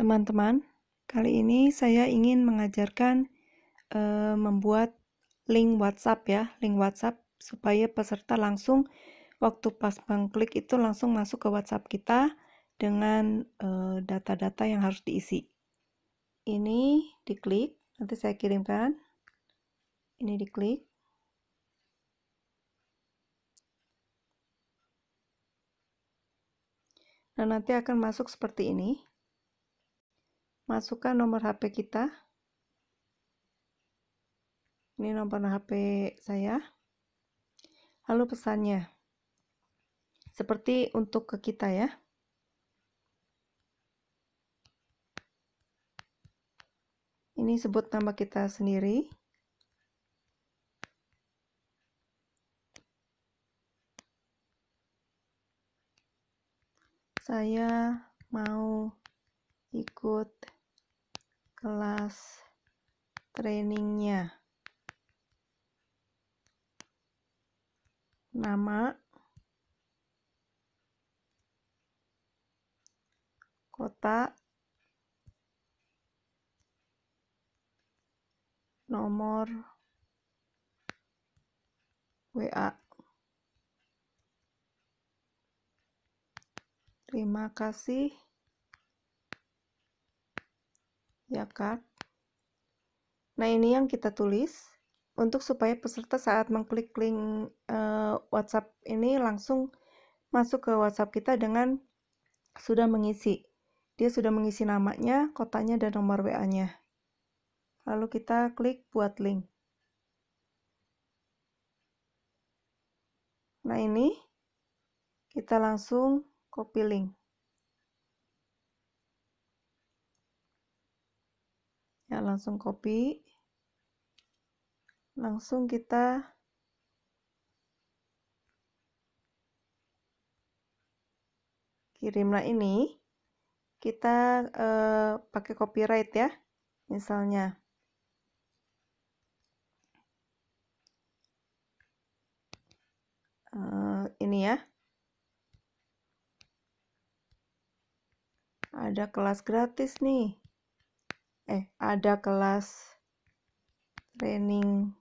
Teman-teman, kali ini saya ingin mengajarkan e, membuat link WhatsApp ya, link WhatsApp supaya peserta langsung waktu pas mengklik itu langsung masuk ke WhatsApp kita dengan eh, data-data e, yang harus diisi. Ini diklik, nanti saya kirimkan. Ini diklik. Nah, nanti akan masuk seperti ini masukkan nomor HP kita ini nomor HP saya lalu pesannya seperti untuk ke kita ya ini sebut nama kita sendiri saya mau ikut kelas trainingnya nama kota nomor WA Terima kasih ya kan? Nah, ini yang kita tulis untuk supaya peserta saat mengklik link uh, WhatsApp ini langsung masuk ke WhatsApp kita dengan sudah mengisi. Dia sudah mengisi namanya, kotanya, dan nomor WA-nya. Lalu kita klik buat link. Nah, ini kita langsung copy link. ya langsung copy langsung kita kirim lah ini kita eh, pakai copyright ya misalnya eh, ini ya ada kelas gratis nih eh ada kelas training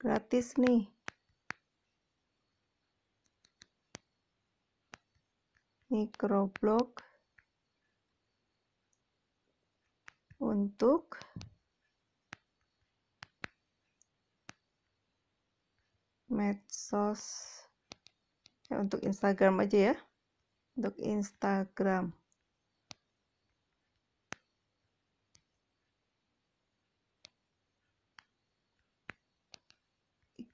gratis nih microblog untuk medsos ya, untuk Instagram aja ya untuk Instagram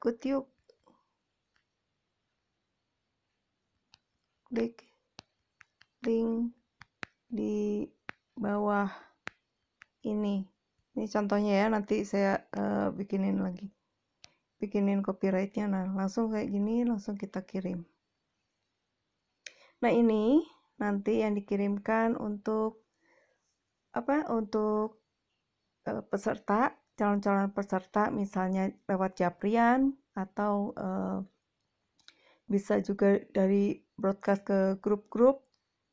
ikut yuk klik link di bawah ini ini contohnya ya nanti saya uh, bikinin lagi bikinin copyrightnya nah langsung kayak gini langsung kita kirim nah ini nanti yang dikirimkan untuk apa untuk uh, peserta calon-calon peserta misalnya lewat Japrian atau uh, bisa juga dari broadcast ke grup-grup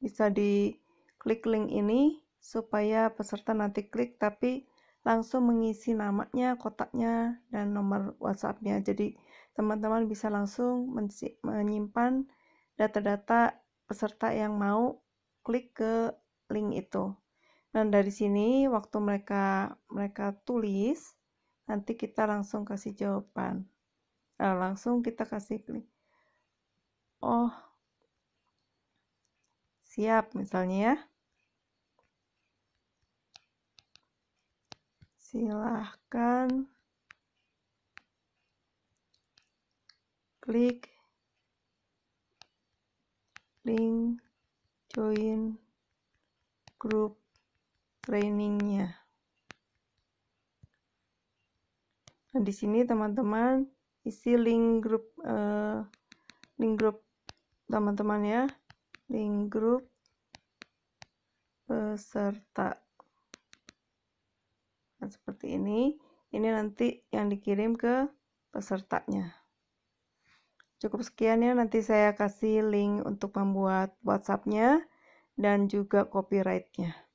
bisa di klik link ini supaya peserta nanti klik tapi langsung mengisi namanya, kotaknya, dan nomor WhatsApp-nya. Jadi, teman-teman bisa langsung menyimpan data-data peserta yang mau klik ke link itu. Nah, dari sini waktu mereka mereka tulis, nanti kita langsung kasih jawaban. Nah, langsung kita kasih klik. Oh, siap misalnya ya. Silahkan klik link join group trainingnya. Nah, di sini teman-teman isi link grup uh, link grup teman-teman ya, link grup peserta. Nah, seperti ini. Ini nanti yang dikirim ke pesertanya. Cukup sekian ya, nanti saya kasih link untuk membuat whatsappnya dan juga copyrightnya.